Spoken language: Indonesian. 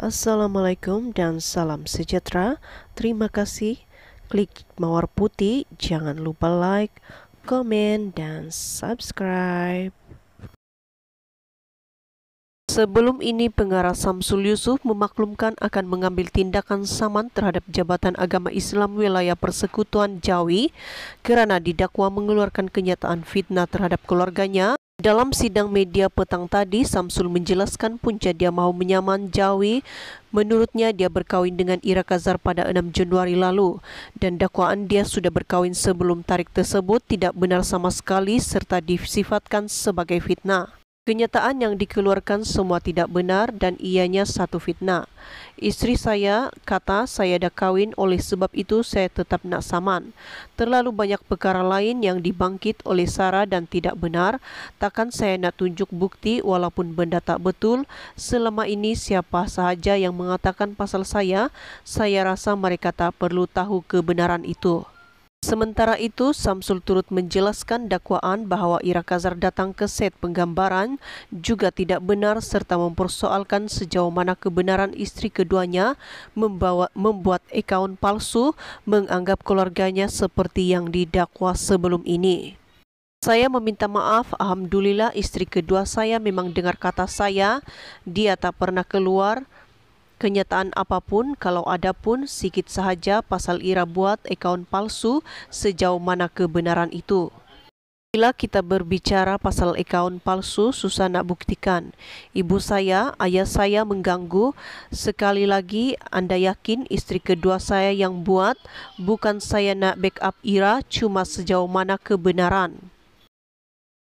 Assalamualaikum dan salam sejahtera. Terima kasih. Klik mawar putih, jangan lupa like, komen, dan subscribe. Sebelum ini, pengarah Samsul Yusuf memaklumkan akan mengambil tindakan saman terhadap Jabatan Agama Islam Wilayah Persekutuan Jawi kerana didakwa mengeluarkan kenyataan fitnah terhadap keluarganya dalam sidang media petang tadi, Samsul menjelaskan punca dia mau menyaman Jawi. Menurutnya, dia berkawin dengan Ira Kazar pada 6 Januari lalu dan dakwaan dia sudah berkawin sebelum tarik tersebut tidak benar sama sekali serta disifatkan sebagai fitnah. Kenyataan yang dikeluarkan semua tidak benar dan ianya satu fitnah. Istri saya kata saya dah kawin, oleh sebab itu saya tetap nak saman. Terlalu banyak perkara lain yang dibangkit oleh Sarah dan tidak benar. Takkan saya nak tunjuk bukti walaupun benda tak betul. Selama ini siapa sahaja yang mengatakan pasal saya, saya rasa mereka tak perlu tahu kebenaran itu. Sementara itu, Samsul turut menjelaskan dakwaan bahwa Ira Kazar datang ke set penggambaran juga tidak benar serta mempersoalkan sejauh mana kebenaran istri keduanya membawa, membuat akaun palsu menganggap keluarganya seperti yang didakwa sebelum ini. Saya meminta maaf, Alhamdulillah istri kedua saya memang dengar kata saya, dia tak pernah keluar, kenyataan apapun kalau ada pun sikit sahaja pasal Ira buat akaun palsu sejauh mana kebenaran itu. Bila kita berbicara pasal akaun palsu, susah nak buktikan. Ibu saya, ayah saya mengganggu. Sekali lagi, anda yakin istri kedua saya yang buat? Bukan saya nak backup Ira, cuma sejauh mana kebenaran.